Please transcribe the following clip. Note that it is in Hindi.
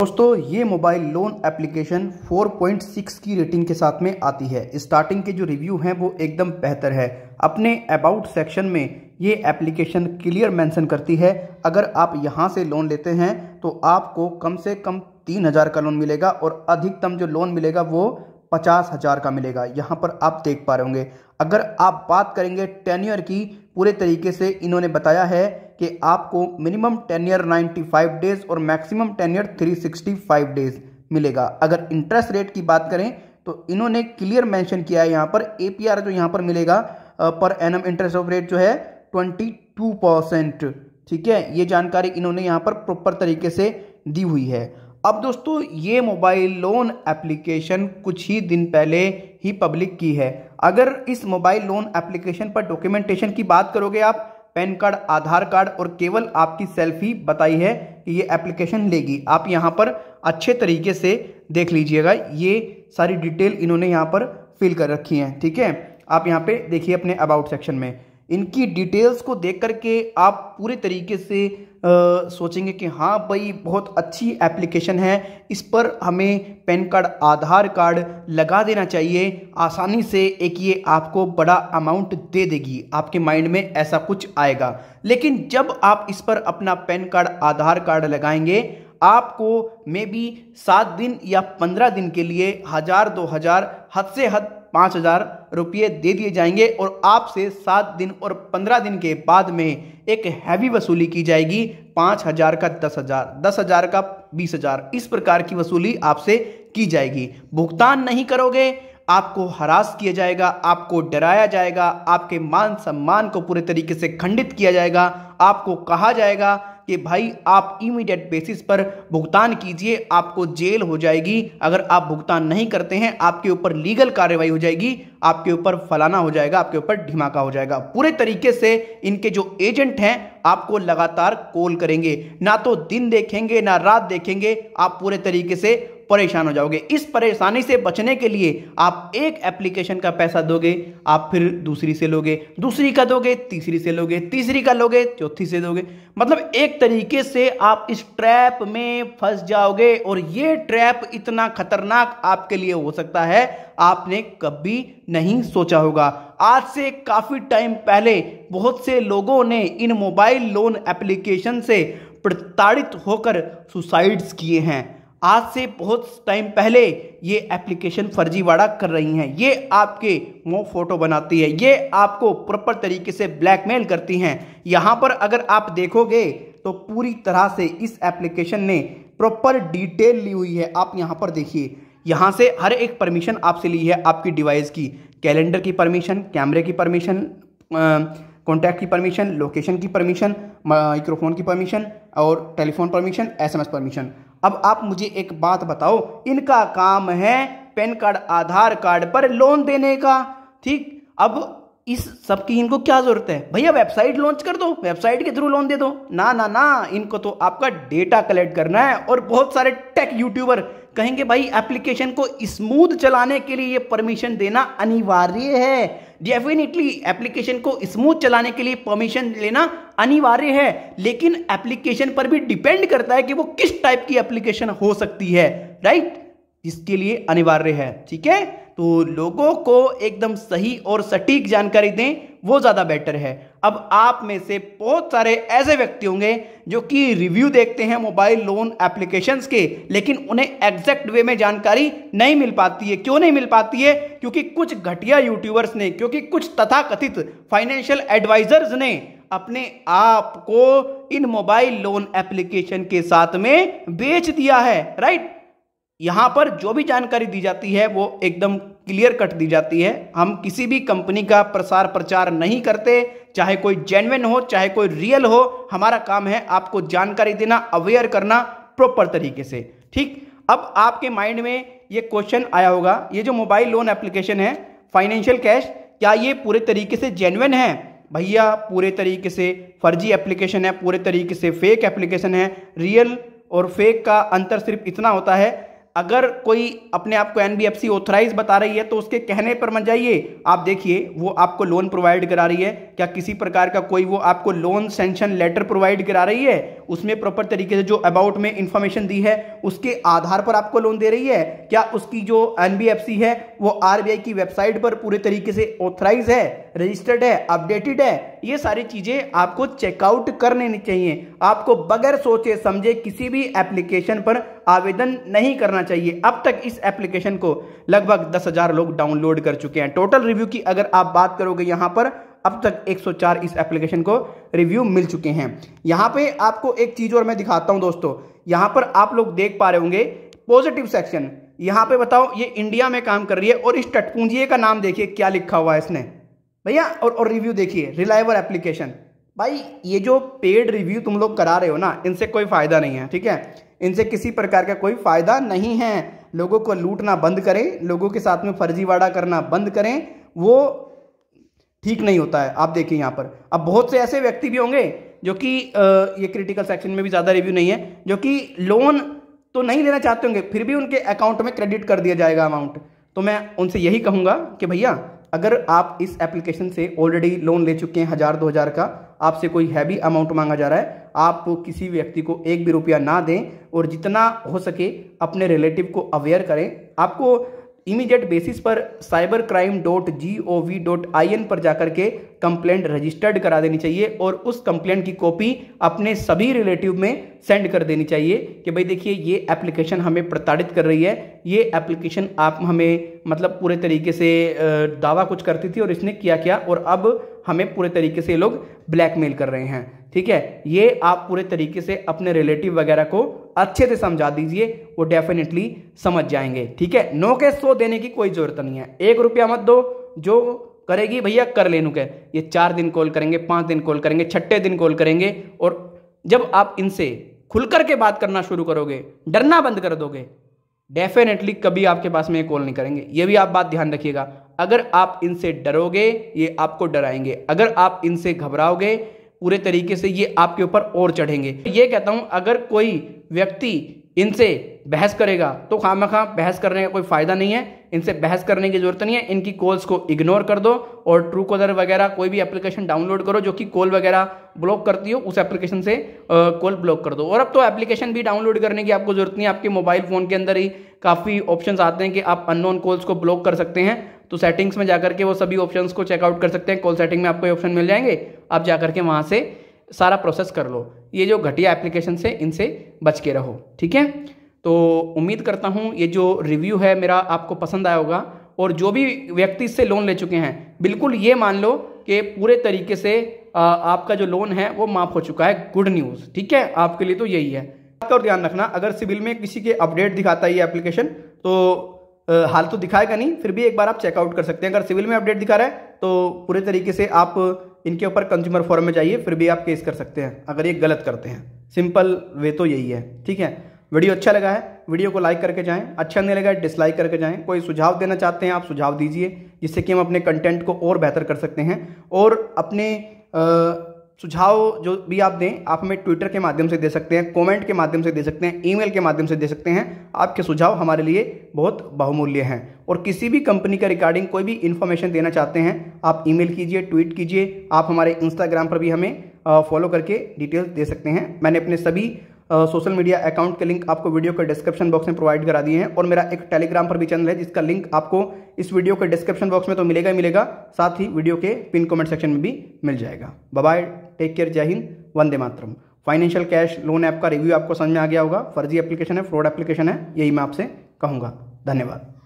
दोस्तों ये मोबाइल लोन एप्लीकेशन 4.6 की रेटिंग के साथ में आती है स्टार्टिंग के जो रिव्यू हैं वो एकदम बेहतर है अपने अबाउट सेक्शन में ये एप्लीकेशन क्लियर मेंशन करती है अगर आप यहाँ से लोन लेते हैं तो आपको कम से कम तीन हज़ार का लोन मिलेगा और अधिकतम जो लोन मिलेगा वो पचास हज़ार का मिलेगा यहाँ पर आप देख पा रहे होंगे अगर आप बात करेंगे टेन्यर की पूरे तरीके से इन्होंने बताया है कि आपको मिनिमम नाइन्टी 95 डेज और मैक्सिमम सिक्सटी 365 डेज मिलेगा अगर इंटरेस्ट रेट की बात करें तो इन्होंने क्लियर मेंशन किया है यहाँ पर ए जो यहाँ पर मिलेगा per annum interest of rate जो है 22 परसेंट ठीक है ये जानकारी इन्होंने यहाँ पर प्रॉपर तरीके से दी हुई है अब दोस्तों ये मोबाइल लोन एप्लीकेशन कुछ ही दिन पहले ही पब्लिक की है अगर इस मोबाइल लोन एप्लीकेशन पर डॉक्यूमेंटेशन की बात करोगे आप पैन कार्ड आधार कार्ड और केवल आपकी सेल्फी बताई है कि ये एप्लीकेशन लेगी आप यहाँ पर अच्छे तरीके से देख लीजिएगा ये सारी डिटेल इन्होंने यहाँ पर फिल कर रखी हैं ठीक है आप यहाँ पे देखिए अपने अबाउट सेक्शन में इनकी डिटेल्स को देख करके आप पूरे तरीके से आ, सोचेंगे कि हाँ भाई बहुत अच्छी एप्लीकेशन है इस पर हमें पैन कार्ड आधार कार्ड लगा देना चाहिए आसानी से एक ये आपको बड़ा अमाउंट दे देगी आपके माइंड में ऐसा कुछ आएगा लेकिन जब आप इस पर अपना पैन कार्ड आधार कार्ड लगाएंगे आपको मे बी सात दिन या पंद्रह दिन के लिए हज़ार दो हज़ार हद से हद पाँच हज़ार रुपये दे दिए जाएंगे और आपसे सात दिन और पंद्रह दिन के बाद में एक हैवी वसूली की जाएगी पाँच हज़ार का दस हज़ार दस हज़ार का बीस हज़ार इस प्रकार की वसूली आपसे की जाएगी भुगतान नहीं करोगे आपको हरास किया जाएगा आपको डराया जाएगा आपके मान सम्मान को पूरे तरीके से खंडित किया जाएगा आपको कहा जाएगा कि भाई आप इमीडिएट बेसिस पर भुगतान कीजिए आपको जेल हो जाएगी अगर आप भुगतान नहीं करते हैं आपके ऊपर लीगल कार्रवाई हो जाएगी आपके ऊपर फलाना हो जाएगा आपके ऊपर धमाका हो जाएगा पूरे तरीके से इनके जो एजेंट हैं आपको लगातार कॉल करेंगे ना तो दिन देखेंगे ना रात देखेंगे आप पूरे तरीके से परेशान हो जाओगे इस परेशानी से बचने के लिए आप एक एप्लीकेशन का पैसा दोगे आप फिर दूसरी से लोगे दूसरी का दोगे तीसरी से लोगे तीसरी का लोगे चौथी से दोगे मतलब एक तरीके से आप इस ट्रैप में फंस जाओगे और ये ट्रैप इतना खतरनाक आपके लिए हो सकता है आपने कभी नहीं सोचा होगा आज से काफ़ी टाइम पहले बहुत से लोगों ने इन मोबाइल लोन एप्लीकेशन से प्रताड़ित होकर सुसाइड्स किए हैं आज से बहुत टाइम पहले ये एप्लीकेशन फर्जीवाड़ा कर रही हैं ये आपके मो फोटो बनाती है ये आपको प्रॉपर तरीके से ब्लैकमेल करती हैं यहाँ पर अगर आप देखोगे तो पूरी तरह से इस एप्लीकेशन ने प्रॉपर डिटेल ली हुई है आप यहाँ पर देखिए यहाँ से हर एक परमिशन आपसे ली है आपकी डिवाइस की कैलेंडर की परमिशन कैमरे की परमिशन कॉन्टैक्ट की परमिशन लोकेशन की परमिशन माइक्रोफोन की परमिशन और टेलीफोन परमिशन एसएमएस परमिशन अब आप मुझे एक बात बताओ इनका काम है पैन कार्ड आधार कार्ड पर लोन देने का ठीक अब इस सब की इनको क्या जरूरत है भैया वेबसाइट लॉन्च कर दो वेबसाइट के थ्रू लोन दे दो ना ना ना इनको तो आपका डेटा कलेक्ट करना है और बहुत सारे टेक यूट्यूबर कहेंगे भाई एप्लीकेशन को स्मूथ चलाने के लिए ये परमिशन देना अनिवार्य है डेफिनेटली एप्लीकेशन को स्मूथ चलाने के लिए परमिशन लेना अनिवार्य है लेकिन एप्लीकेशन पर भी डिपेंड करता है कि वो किस टाइप की एप्लीकेशन हो सकती है राइट इसके लिए अनिवार्य है ठीक है तो लोगों को एकदम सही और सटीक जानकारी दें वो ज़्यादा बेटर है अब आप में से बहुत सारे ऐसे व्यक्ति होंगे जो कि रिव्यू देखते हैं मोबाइल लोन एप्लीकेशंस के लेकिन उन्हें एग्जैक्ट वे में जानकारी नहीं मिल पाती है क्यों नहीं मिल पाती है क्योंकि कुछ घटिया यूट्यूबर्स ने क्योंकि कुछ तथाकथित फाइनेंशियल एडवाइजर्स ने अपने आप को इन मोबाइल लोन एप्लीकेशन के साथ में बेच दिया है राइट यहाँ पर जो भी जानकारी दी जाती है वो एकदम क्लियर कट दी जाती है हम किसी भी कंपनी का प्रसार प्रचार नहीं करते चाहे कोई जेनविन हो चाहे कोई रियल हो हमारा काम है आपको जानकारी देना अवेयर करना प्रॉपर तरीके से ठीक अब आपके माइंड में ये क्वेश्चन आया होगा ये जो मोबाइल लोन एप्लीकेशन है फाइनेंशियल कैश क्या ये पूरे तरीके से जेनविन है भैया पूरे तरीके से फर्जी एप्लीकेशन है पूरे तरीके से फेक एप्लीकेशन है रियल और फेक का अंतर सिर्फ इतना होता है अगर कोई अपने आप को एनबीएफसी ऑथराइज बता रही है तो उसके कहने पर मत जाइए आप देखिए वो आपको लोन प्रोवाइड करा रही है क्या किसी प्रकार का कोई वो आपको लोन सेंशन लेटर प्रोवाइड करा रही है उसमें प्रॉपर तरीके से जो अबाउट में इंफॉर्मेशन दी है उसके आधार पर आपको लोन दे रही है क्या उसकी जो एन है वो आर की वेबसाइट पर पूरे तरीके से ऑथराइज है रजिस्टर्ड है अपडेटेड है ये सारी चीजें आपको चेकआउट कर लेनी चाहिए आपको बगैर सोचे समझे किसी भी एप्लीकेशन पर आवेदन नहीं करना चाहिए अब तक इस एप्लीकेशन को लगभग दस हजार लोग डाउनलोड कर चुके हैं टोटल रिव्यू की अगर आप बात करोगे यहां पर अब तक 104 इस एप्लीकेशन को रिव्यू मिल चुके हैं यहाँ पे आपको एक चीज़ और मैं दिखाता हूँ दोस्तों यहाँ पर आप लोग देख पा रहे होंगे पॉजिटिव सेक्शन यहाँ पे बताओ ये इंडिया में काम कर रही है और इस टटपूंजिए का नाम देखिए क्या लिखा हुआ है इसने भैया और और रिव्यू देखिए रिलायबल एप्लीकेशन भाई ये जो पेड रिव्यू तुम लोग करा रहे हो ना इनसे कोई फ़ायदा नहीं है ठीक है इनसे किसी प्रकार का कोई फ़ायदा नहीं है लोगों को लूटना बंद करें लोगों के साथ में फर्जीवाड़ा करना बंद करें वो ठीक नहीं होता है आप देखिए यहाँ पर अब बहुत से ऐसे व्यक्ति भी होंगे जो कि ये क्रिटिकल सेक्शन में भी ज़्यादा रिव्यू नहीं है जो कि लोन तो नहीं लेना चाहते होंगे फिर भी उनके अकाउंट में क्रेडिट कर दिया जाएगा अमाउंट तो मैं उनसे यही कहूँगा कि भैया अगर आप इस एप्लीकेशन से ऑलरेडी लोन ले चुके हैं हज़ार दो हज़ार का आपसे कोई हैवी अमाउंट मांगा जा रहा है आप किसी व्यक्ति को एक भी रुपया ना दें और जितना हो सके अपने रिलेटिव को अवेयर करें आपको इमीडिएट बेसिस पर cyber crime dot G O V dot I N पर जाकर के कंप्लेंट रजिस्टर्ड करा देनी चाहिए और उस कंप्लेंट की कॉपी अपने सभी रिलेटिव में सेंड कर देनी चाहिए कि भाई देखिए ये एप्लीकेशन हमें प्रताड़ित कर रही है ये एप्लीकेशन आप हमें मतलब पूरे तरीके से दावा कुछ करती थी और इसने किया क्या और अब हमें पूरे तरीके से ये लोग ब्लैकमेल कर रहे हैं ठीक है ये आप पूरे तरीके से अपने रिलेटिव वगैरह को अच्छे से समझा दीजिए वो डेफिनेटली समझ जाएंगे ठीक है नो के सो देने की कोई जरूरत नहीं है एक रुपया मत दो जो करेगी भैया कर ले के ये चार दिन कॉल करेंगे पांच दिन कॉल करेंगे छठे दिन कॉल करेंगे और जब आप इनसे खुलकर के बात करना शुरू करोगे डरना बंद कर दोगे डेफिनेटली कभी आपके पास में ये कॉल नहीं करेंगे ये भी आप बात ध्यान रखिएगा अगर आप इनसे डरोगे ये आपको डराएंगे अगर आप इनसे घबराओगे पूरे तरीके से ये आपके ऊपर और चढ़ेंगे ये कहता हूं अगर कोई व्यक्ति इनसे बहस करेगा तो खाम खा बहस करने का कोई फ़ायदा नहीं है इनसे बहस करने की ज़रूरत नहीं है इनकी कॉल्स को इग्नोर कर दो और ट्रू कॉलर वगैरह कोई भी एप्लीकेशन डाउनलोड करो जो कि कॉल वगैरह ब्लॉक करती हो उस एप्लीकेशन से कॉल ब्लॉक कर दो और अब तो एप्लीकेशन भी डाउनलोड करने की आपको ज़रूरत नहीं है आपके मोबाइल फ़ोन के अंदर ही काफ़ी ऑप्शन आते हैं कि आप अननोन कॉल्स को ब्लॉक कर सकते हैं तो सेटिंग्स में जाकर के वो सभी ऑप्शन को चेकआउट कर सकते हैं कॉल सेटिंग में आपको ऑप्शन मिल जाएंगे आप जाकर के वहाँ से सारा प्रोसेस कर लो ये जो घटिया एप्लीकेशन से इनसे बच के रहो ठीक है तो उम्मीद करता हूँ ये जो रिव्यू है मेरा आपको पसंद आया होगा और जो भी व्यक्ति इससे लोन ले चुके हैं बिल्कुल ये मान लो कि पूरे तरीके से आपका जो लोन है वो माफ़ हो चुका है गुड न्यूज़ ठीक है आपके लिए तो यही है आपका और ध्यान रखना अगर सिविल में किसी के अपडेट दिखाता है ये एप्लीकेशन तो हाल तो दिखाएगा नहीं फिर भी एक बार आप चेकआउट कर सकते हैं अगर सिविल में अपडेट दिखा रहा है तो पूरे तरीके से आप इनके ऊपर कंज्यूमर फोरम में जाइए फिर भी आप केस कर सकते हैं अगर ये गलत करते हैं सिंपल वे तो यही है ठीक है वीडियो अच्छा लगा है वीडियो को लाइक करके जाएं अच्छा नहीं लगा डिसलाइक करके जाएं कोई सुझाव देना चाहते हैं आप सुझाव दीजिए जिससे कि हम अपने कंटेंट को और बेहतर कर सकते हैं और अपने आ, सुझाव जो भी आप दें आप हमें ट्विटर के माध्यम से दे सकते हैं कमेंट के माध्यम से दे सकते हैं ईमेल के माध्यम से दे सकते हैं आपके सुझाव हमारे लिए बहुत बहुमूल्य हैं और किसी भी कंपनी का रिगार्डिंग कोई भी इन्फॉर्मेशन देना चाहते हैं आप ईमेल कीजिए ट्वीट कीजिए आप हमारे इंस्टाग्राम पर भी हमें फॉलो करके डिटेल्स दे सकते हैं मैंने अपने सभी सोशल मीडिया अकाउंट के लिंक आपको वीडियो के डिस्क्रिप्शन बॉक्स में प्रोवाइड करा दिए हैं और मेरा एक टेलीग्राम पर भी चैनल है जिसका लिंक आपको इस वीडियो के डिस्क्रिप्शन बॉक्स में तो मिलेगा ही मिलेगा साथ ही वीडियो के पिन कमेंट सेक्शन में भी मिल जाएगा बाय टेक केयर जय हिंद वंदे मातरम फाइनेंशियल कैश लोन ऐप का रिव्यू आपको समझ में आ गया होगा फर्जी एप्लीकेशन है फ्रॉड एप्लीकेशन है यही मैं आपसे कहूँगा धन्यवाद